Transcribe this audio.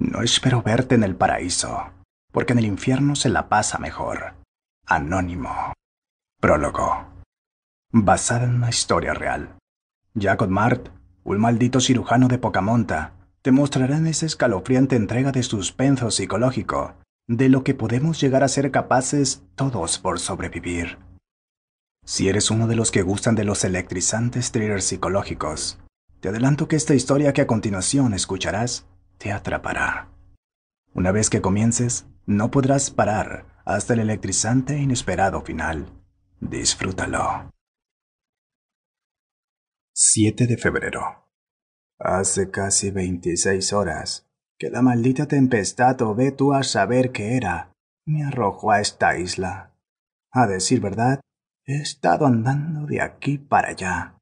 No espero verte en el paraíso, porque en el infierno se la pasa mejor. Anónimo. Prólogo. Basada en una historia real. Jacob Mart, un maldito cirujano de Pocamonta, te mostrará en esa escalofriante entrega de suspenso psicológico de lo que podemos llegar a ser capaces todos por sobrevivir. Si eres uno de los que gustan de los electrizantes thrillers psicológicos, te adelanto que esta historia que a continuación escucharás te atrapará. Una vez que comiences, no podrás parar hasta el electrizante e inesperado final. Disfrútalo. 7 de febrero. Hace casi 26 horas que la maldita tempestad o ve tú a saber qué era, me arrojó a esta isla. A decir verdad, he estado andando de aquí para allá